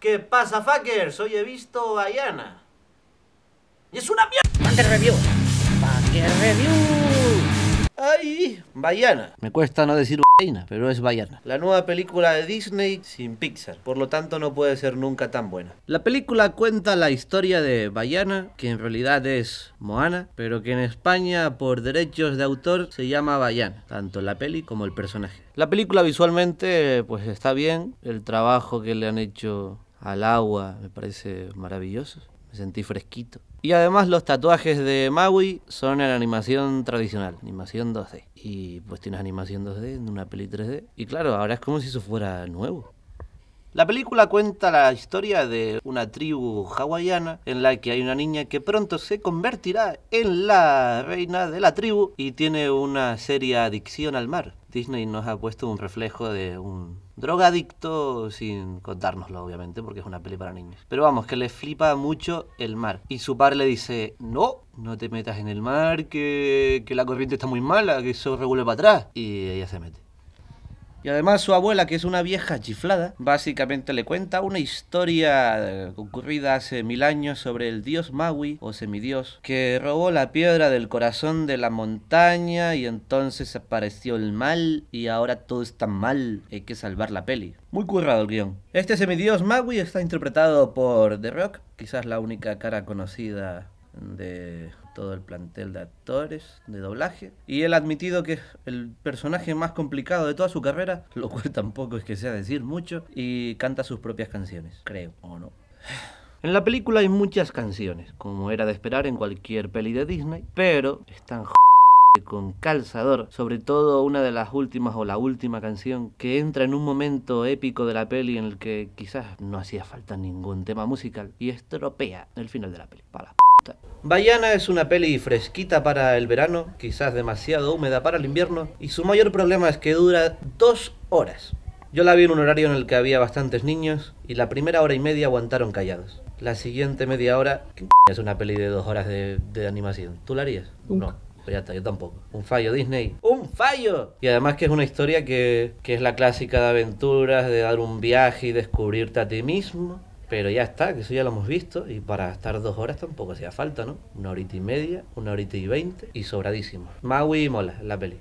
¿Qué pasa, fuckers? Hoy he visto a ¡Y es una mierda! Fucker review! ¡Fucker review! ¡Ay! Bayana. Me cuesta no decir vaina, pero es Bayana. La nueva película de Disney sin Pixar, por lo tanto no puede ser nunca tan buena. La película cuenta la historia de Bayana, que en realidad es Moana, pero que en España por derechos de autor se llama Bayana, tanto la peli como el personaje. La película visualmente pues está bien, el trabajo que le han hecho al agua, me parece maravilloso. Me sentí fresquito. Y además los tatuajes de Maui son en animación tradicional, animación 2D. Y pues tienes animación 2D en una peli 3D. Y claro, ahora es como si eso fuera nuevo. La película cuenta la historia de una tribu hawaiana en la que hay una niña que pronto se convertirá en la reina de la tribu y tiene una seria adicción al mar. Disney nos ha puesto un reflejo de un drogadicto sin contárnoslo obviamente porque es una peli para niños. Pero vamos, que le flipa mucho el mar. Y su padre le dice, no, no te metas en el mar, que, que la corriente está muy mala, que eso regule para atrás. Y ella se mete. Y además su abuela, que es una vieja chiflada, básicamente le cuenta una historia eh, ocurrida hace mil años sobre el dios Maui o semidios que robó la piedra del corazón de la montaña y entonces apareció el mal y ahora todo está mal, hay que salvar la peli. Muy currado el guión. Este semidios Maui está interpretado por The Rock, quizás la única cara conocida de todo el plantel de actores de doblaje. Y él ha admitido que es el personaje más complicado de toda su carrera, lo cual tampoco es que sea decir mucho, y canta sus propias canciones, creo, o no. En la película hay muchas canciones, como era de esperar en cualquier peli de Disney, pero están con calzador, sobre todo una de las últimas o la última canción que entra en un momento épico de la peli en el que quizás no hacía falta ningún tema musical y estropea el final de la peli. Para Bayana es una peli fresquita para el verano, quizás demasiado húmeda para el invierno, y su mayor problema es que dura dos horas. Yo la vi en un horario en el que había bastantes niños y la primera hora y media aguantaron callados. La siguiente media hora, ¿qué es una peli de dos horas de, animación? ¿Tú la harías? No. Pues ya está, yo tampoco. Un fallo, Disney. ¡Un fallo! Y además que es una historia que es la clásica de aventuras, de dar un viaje y descubrirte a ti mismo. Pero ya está, que eso ya lo hemos visto y para estar dos horas tampoco hacía falta, ¿no? Una horita y media, una horita y veinte y sobradísimo. Maui mola la peli.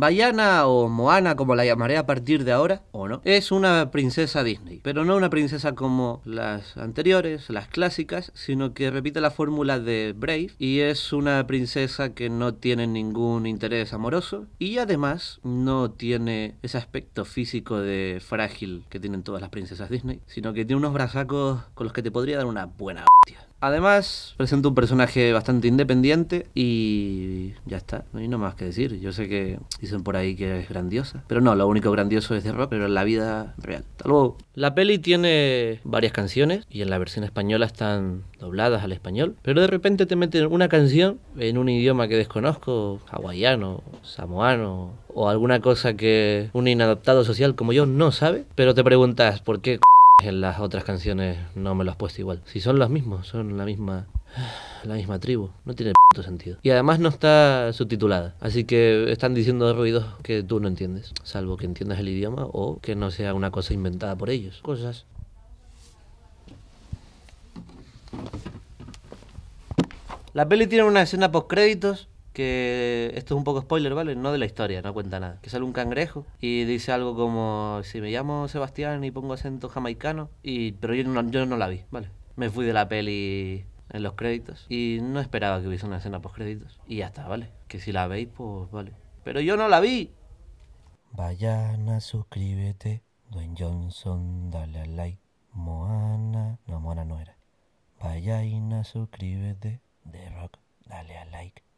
Bayana o Moana, como la llamaré a partir de ahora, o no, es una princesa Disney, pero no una princesa como las anteriores, las clásicas, sino que repite la fórmula de Brave y es una princesa que no tiene ningún interés amoroso y además no tiene ese aspecto físico de frágil que tienen todas las princesas Disney, sino que tiene unos brazacos con los que te podría dar una buena hostia. Además, presenta un personaje bastante independiente y ya está, no hay nada más que decir. Yo sé que dicen por ahí que es grandiosa, pero no, lo único grandioso es de rock, pero en la vida real. Hasta luego. La peli tiene varias canciones y en la versión española están dobladas al español, pero de repente te meten una canción en un idioma que desconozco, hawaiano, samoano o alguna cosa que un inadaptado social como yo no sabe, pero te preguntas por qué en las otras canciones no me lo has puesto igual. Si son los mismos, son la misma la misma tribu, no tiene sentido. Y además no está subtitulada, así que están diciendo ruidos que tú no entiendes, salvo que entiendas el idioma o que no sea una cosa inventada por ellos. Cosas. La peli tiene una escena post créditos que esto es un poco spoiler, ¿vale? No de la historia, no cuenta nada. Que sale un cangrejo y dice algo como, si me llamo Sebastián y pongo acento jamaicano, y, pero yo no, la vi, ¿vale? Me fui de la peli en los créditos y no esperaba que hubiese una escena post créditos. Y ya está, ¿vale? Que si la veis, pues vale. Pero yo no la vi. Vayana, suscríbete. Dwayne Johnson, dale al like. Moana. No, Moana no era. Vayana, suscríbete. The Rock, dale al like.